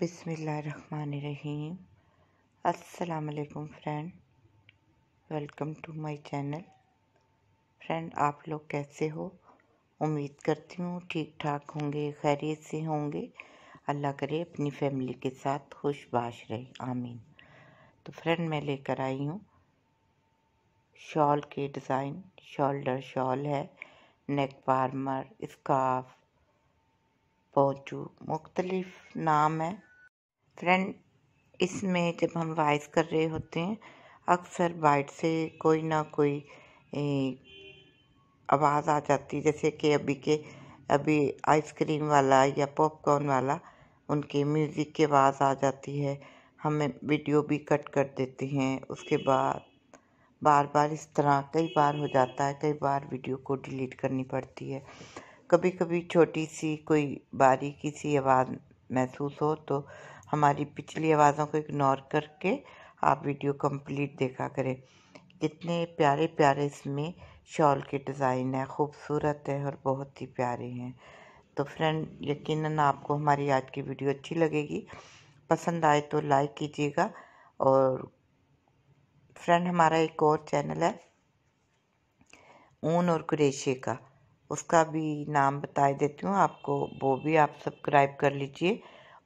बिसमीम असलकम friend welcome to my channel friend आप लोग कैसे हो उम्मीद करती हूँ ठीक ठाक होंगे खैरियत से होंगे अल्लाह करे अपनी फैमिली के साथ खुशबाश रहे आमीन तो फ्रेंड मैं लेकर आई हूँ शॉल के डिज़ाइन शोल्डर शॉल है नेक पार्मर स्कार्फ पोचू मुख्तलिफ़ नाम है फ्रेंड इसमें जब हम वॉइस कर रहे होते हैं अक्सर बाइट से कोई ना कोई आवाज़ आ जाती है जैसे कि अभी के अभी आइसक्रीम वाला या पॉपकॉर्न वाला उनके म्यूज़िक की आवाज़ आ जाती है हमें वीडियो भी कट कर देते हैं उसके बाद बार बार इस तरह कई बार हो जाता है कई बार वीडियो को डिलीट करनी पड़ती है कभी कभी छोटी सी कोई बारीकी सी आवाज़ महसूस हो तो हमारी पिछली आवाज़ों को इग्नोर करके आप वीडियो कंप्लीट देखा करें कितने प्यारे प्यारे इसमें शॉल के डिज़ाइन है खूबसूरत है और बहुत ही प्यारे हैं तो फ्रेंड यकीनन आपको हमारी आज की वीडियो अच्छी लगेगी पसंद आए तो लाइक कीजिएगा और फ्रेंड हमारा एक और चैनल है ऊन और कुरेशे का उसका भी नाम बता देती हूँ आपको वो भी आप सब्सक्राइब कर लीजिए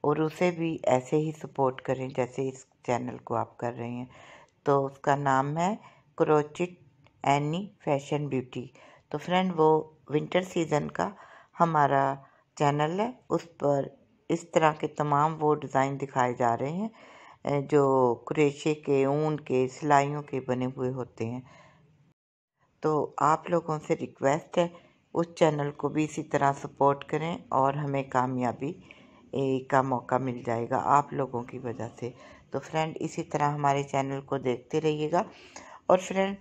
और उसे भी ऐसे ही सपोर्ट करें जैसे इस चैनल को आप कर रहे हैं तो उसका नाम है क्रोचिट एनी फैशन ब्यूटी तो फ्रेंड वो विंटर सीज़न का हमारा चैनल है उस पर इस तरह के तमाम वो डिज़ाइन दिखाए जा रहे हैं जो क्रेशे के ऊन के सिलाइयों के बने हुए होते हैं तो आप लोगों से रिक्वेस्ट है उस चैनल को भी इसी तरह सपोर्ट करें और हमें कामयाबी का मौका मिल जाएगा आप लोगों की वजह से तो फ्रेंड इसी तरह हमारे चैनल को देखते रहिएगा और फ्रेंड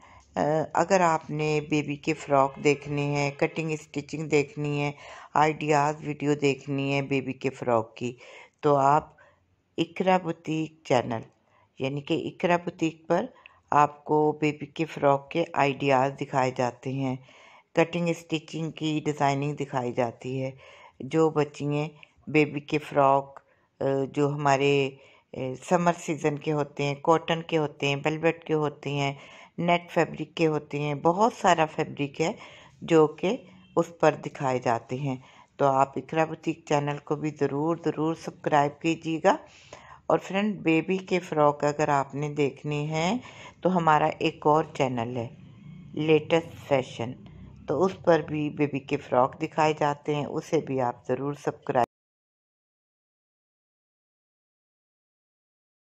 अगर आपने बेबी के फ़्रॉक देखने हैं कटिंग स्टिचिंग देखनी है आइडियाज़ वीडियो देखनी है बेबी के फ़्रॉक की तो आप इकरा बुटीक चैनल यानी कि इकरा बुटीक पर आपको बेबी के फ़्रॉक के आइडियाज़ दिखाए जाते हैं कटिंग स्टिचिंग की डिज़ाइनिंग दिखाई जाती है जो बच्चियाँ बेबी के फ्रॉक जो हमारे समर सीज़न के होते हैं कॉटन के होते हैं वेलवेट के होते हैं नेट फैब्रिक के होते हैं बहुत सारा फैब्रिक है जो कि उस पर दिखाए जाते हैं तो आप इकरा बुटीक चैनल को भी ज़रूर ज़रूर सब्सक्राइब कीजिएगा और फ्रेंड बेबी के फ़्रॉक अगर आपने देखनी है तो हमारा एक और चैनल है लेटेस्ट फैशन तो उस पर भी बेबी के फ़्रॉक दिखाए जाते हैं उसे भी आप ज़रूर सब्सक्राइब